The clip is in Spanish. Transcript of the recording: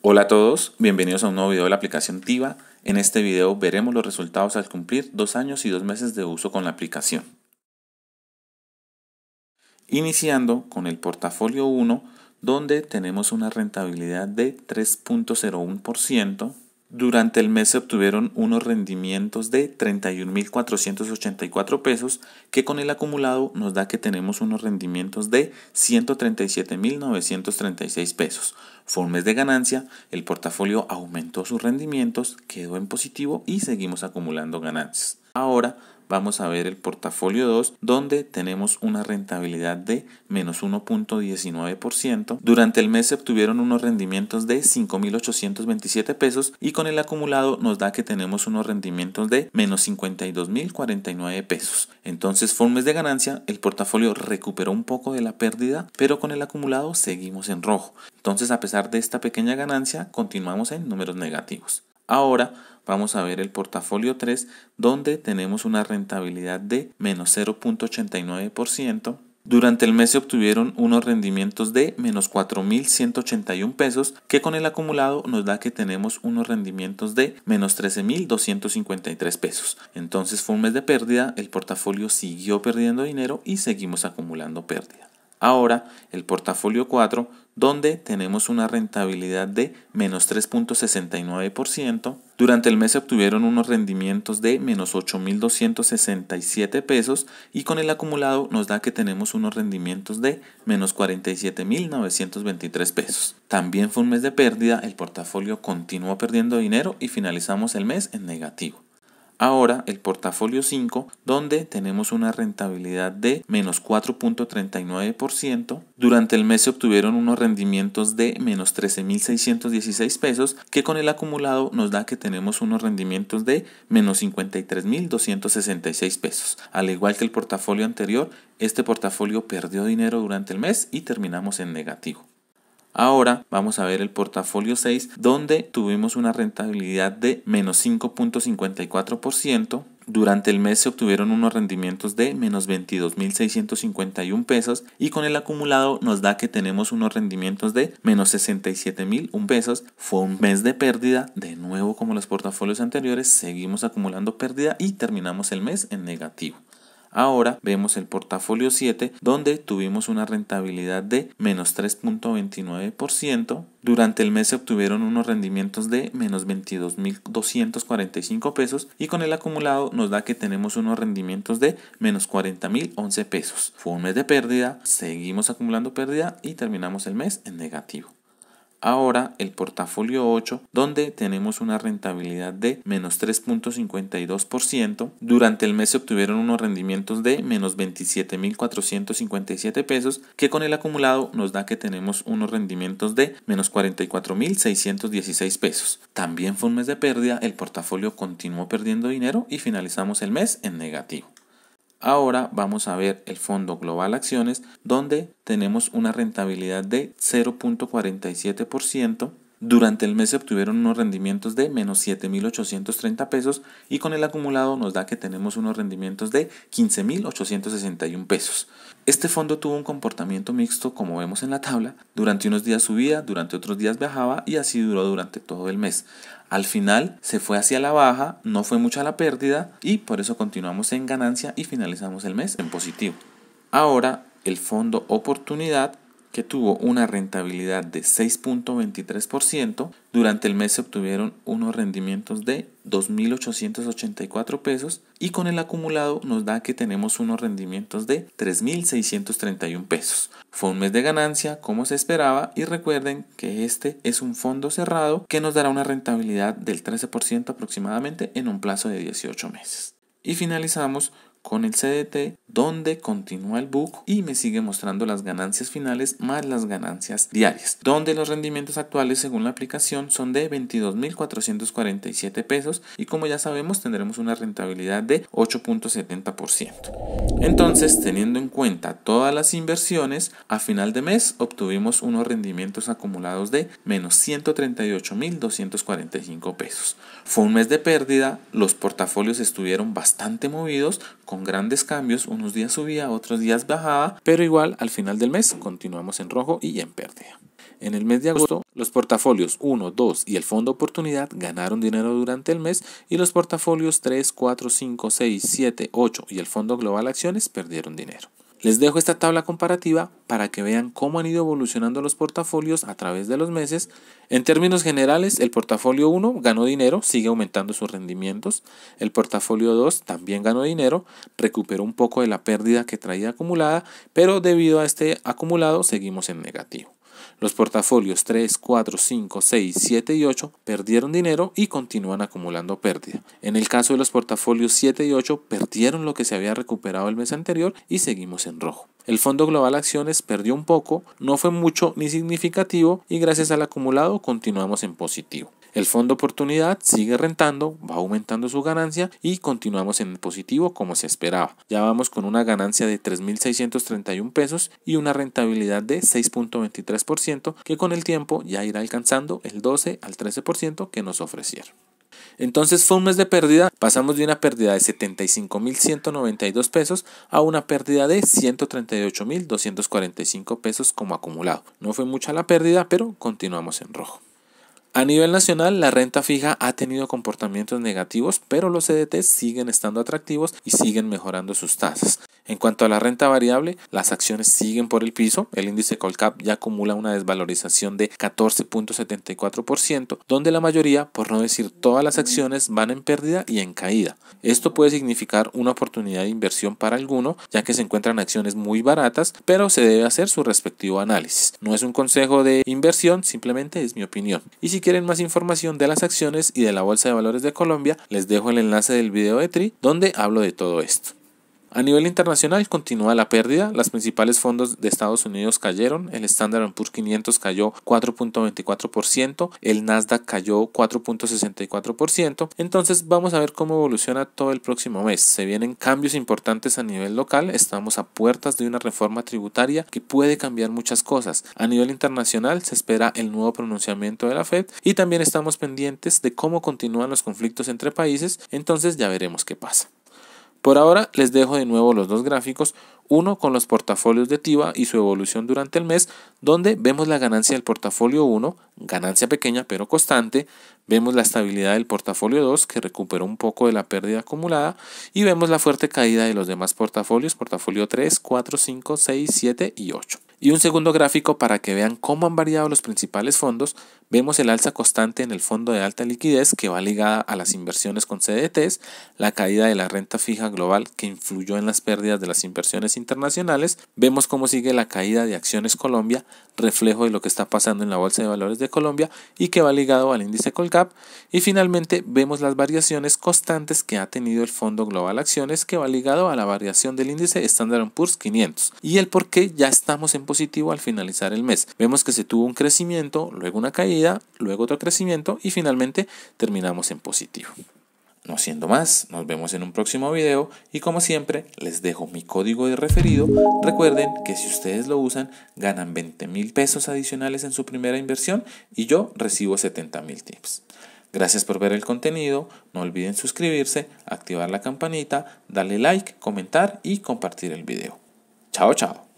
Hola a todos, bienvenidos a un nuevo video de la aplicación Tiva. En este video veremos los resultados al cumplir dos años y dos meses de uso con la aplicación. Iniciando con el portafolio 1, donde tenemos una rentabilidad de 3.01%, durante el mes se obtuvieron unos rendimientos de 31.484 pesos, que con el acumulado nos da que tenemos unos rendimientos de 137.936 pesos. Fue un mes de ganancia, el portafolio aumentó sus rendimientos, quedó en positivo y seguimos acumulando ganancias. Ahora vamos a ver el portafolio 2, donde tenemos una rentabilidad de menos 1.19%. Durante el mes se obtuvieron unos rendimientos de 5.827 pesos y con el acumulado nos da que tenemos unos rendimientos de menos 52.049 pesos. Entonces fue un mes de ganancia, el portafolio recuperó un poco de la pérdida, pero con el acumulado seguimos en rojo. Entonces a pesar de esta pequeña ganancia, continuamos en números negativos. Ahora vamos a ver el portafolio 3 donde tenemos una rentabilidad de menos 0.89%. Durante el mes se obtuvieron unos rendimientos de menos 4.181 pesos, que con el acumulado nos da que tenemos unos rendimientos de menos 13.253 pesos. Entonces fue un mes de pérdida, el portafolio siguió perdiendo dinero y seguimos acumulando pérdida. Ahora el portafolio 4, donde tenemos una rentabilidad de menos 3.69%. Durante el mes se obtuvieron unos rendimientos de menos 8.267 pesos y con el acumulado nos da que tenemos unos rendimientos de menos 47.923 pesos. También fue un mes de pérdida, el portafolio continuó perdiendo dinero y finalizamos el mes en negativo. Ahora el portafolio 5, donde tenemos una rentabilidad de menos 4.39%. Durante el mes se obtuvieron unos rendimientos de menos 13.616 pesos, que con el acumulado nos da que tenemos unos rendimientos de menos 53.266 pesos. Al igual que el portafolio anterior, este portafolio perdió dinero durante el mes y terminamos en negativo. Ahora vamos a ver el portafolio 6 donde tuvimos una rentabilidad de menos 5.54%. Durante el mes se obtuvieron unos rendimientos de menos 22.651 pesos y con el acumulado nos da que tenemos unos rendimientos de menos 67.001 pesos. Fue un mes de pérdida, de nuevo como los portafolios anteriores, seguimos acumulando pérdida y terminamos el mes en negativo. Ahora vemos el portafolio 7 donde tuvimos una rentabilidad de menos 3.29%. Durante el mes se obtuvieron unos rendimientos de menos 22.245 pesos y con el acumulado nos da que tenemos unos rendimientos de menos 40.011 pesos. Fue un mes de pérdida, seguimos acumulando pérdida y terminamos el mes en negativo. Ahora el portafolio 8, donde tenemos una rentabilidad de menos 3.52%. Durante el mes se obtuvieron unos rendimientos de menos 27.457 pesos, que con el acumulado nos da que tenemos unos rendimientos de menos 44.616 pesos. También fue un mes de pérdida, el portafolio continuó perdiendo dinero y finalizamos el mes en negativo. Ahora vamos a ver el Fondo Global Acciones, donde tenemos una rentabilidad de 0.47% durante el mes se obtuvieron unos rendimientos de menos 7.830 pesos y con el acumulado nos da que tenemos unos rendimientos de 15.861 pesos. Este fondo tuvo un comportamiento mixto como vemos en la tabla. Durante unos días subía, durante otros días viajaba y así duró durante todo el mes. Al final se fue hacia la baja, no fue mucha la pérdida y por eso continuamos en ganancia y finalizamos el mes en positivo. Ahora el fondo oportunidad que tuvo una rentabilidad de 6.23%, durante el mes se obtuvieron unos rendimientos de 2.884 pesos y con el acumulado nos da que tenemos unos rendimientos de 3.631 pesos. Fue un mes de ganancia como se esperaba y recuerden que este es un fondo cerrado que nos dará una rentabilidad del 13% aproximadamente en un plazo de 18 meses. Y finalizamos con el CDT donde continúa el book y me sigue mostrando las ganancias finales más las ganancias diarias, donde los rendimientos actuales según la aplicación son de 22.447 pesos y como ya sabemos tendremos una rentabilidad de 8.70%. Entonces, teniendo en cuenta todas las inversiones, a final de mes obtuvimos unos rendimientos acumulados de menos 138.245 pesos. Fue un mes de pérdida, los portafolios estuvieron bastante movidos, con grandes cambios, unos días subía, otros días bajaba, pero igual al final del mes continuamos en rojo y en pérdida. En el mes de agosto, los portafolios 1, 2 y el fondo oportunidad ganaron dinero durante el mes y los portafolios 3, 4, 5, 6, 7, 8 y el fondo global acciones perdieron dinero. Les dejo esta tabla comparativa para que vean cómo han ido evolucionando los portafolios a través de los meses. En términos generales, el portafolio 1 ganó dinero, sigue aumentando sus rendimientos. El portafolio 2 también ganó dinero, recuperó un poco de la pérdida que traía acumulada, pero debido a este acumulado seguimos en negativo. Los portafolios 3, 4, 5, 6, 7 y 8 perdieron dinero y continúan acumulando pérdida. En el caso de los portafolios 7 y 8 perdieron lo que se había recuperado el mes anterior y seguimos en rojo. El Fondo Global Acciones perdió un poco, no fue mucho ni significativo y gracias al acumulado continuamos en positivo. El fondo oportunidad sigue rentando, va aumentando su ganancia y continuamos en positivo como se esperaba. Ya vamos con una ganancia de 3.631 pesos y una rentabilidad de 6.23% que con el tiempo ya irá alcanzando el 12 al 13% que nos ofrecieron. Entonces fue un mes de pérdida, pasamos de una pérdida de 75.192 pesos a una pérdida de 138.245 pesos como acumulado. No fue mucha la pérdida, pero continuamos en rojo. A nivel nacional, la renta fija ha tenido comportamientos negativos, pero los CDT siguen estando atractivos y siguen mejorando sus tasas. En cuanto a la renta variable, las acciones siguen por el piso. El índice Colcap ya acumula una desvalorización de 14.74%, donde la mayoría, por no decir todas las acciones, van en pérdida y en caída. Esto puede significar una oportunidad de inversión para alguno, ya que se encuentran acciones muy baratas, pero se debe hacer su respectivo análisis. No es un consejo de inversión, simplemente es mi opinión si quieren más información de las acciones y de la Bolsa de Valores de Colombia, les dejo el enlace del video de Tri donde hablo de todo esto. A nivel internacional continúa la pérdida, las principales fondos de Estados Unidos cayeron, el Standard Poor's 500 cayó 4.24%, el Nasdaq cayó 4.64%, entonces vamos a ver cómo evoluciona todo el próximo mes. Se vienen cambios importantes a nivel local, estamos a puertas de una reforma tributaria que puede cambiar muchas cosas. A nivel internacional se espera el nuevo pronunciamiento de la Fed y también estamos pendientes de cómo continúan los conflictos entre países, entonces ya veremos qué pasa. Por ahora les dejo de nuevo los dos gráficos, uno con los portafolios de Tiva y su evolución durante el mes, donde vemos la ganancia del portafolio 1, ganancia pequeña pero constante, vemos la estabilidad del portafolio 2 que recuperó un poco de la pérdida acumulada y vemos la fuerte caída de los demás portafolios, portafolio 3, 4, 5, 6, 7 y 8 y un segundo gráfico para que vean cómo han variado los principales fondos, vemos el alza constante en el fondo de alta liquidez que va ligada a las inversiones con CDTs, la caída de la renta fija global que influyó en las pérdidas de las inversiones internacionales, vemos cómo sigue la caída de acciones Colombia, reflejo de lo que está pasando en la Bolsa de Valores de Colombia y que va ligado al índice Colcap, y finalmente vemos las variaciones constantes que ha tenido el Fondo Global Acciones que va ligado a la variación del índice Standard Poor's 500 y el por qué ya estamos en positivo al finalizar el mes. Vemos que se tuvo un crecimiento, luego una caída, luego otro crecimiento y finalmente terminamos en positivo. No siendo más, nos vemos en un próximo video y como siempre les dejo mi código de referido. Recuerden que si ustedes lo usan ganan 20 mil pesos adicionales en su primera inversión y yo recibo 70 mil tips. Gracias por ver el contenido, no olviden suscribirse, activar la campanita, darle like, comentar y compartir el video. Chao, chao.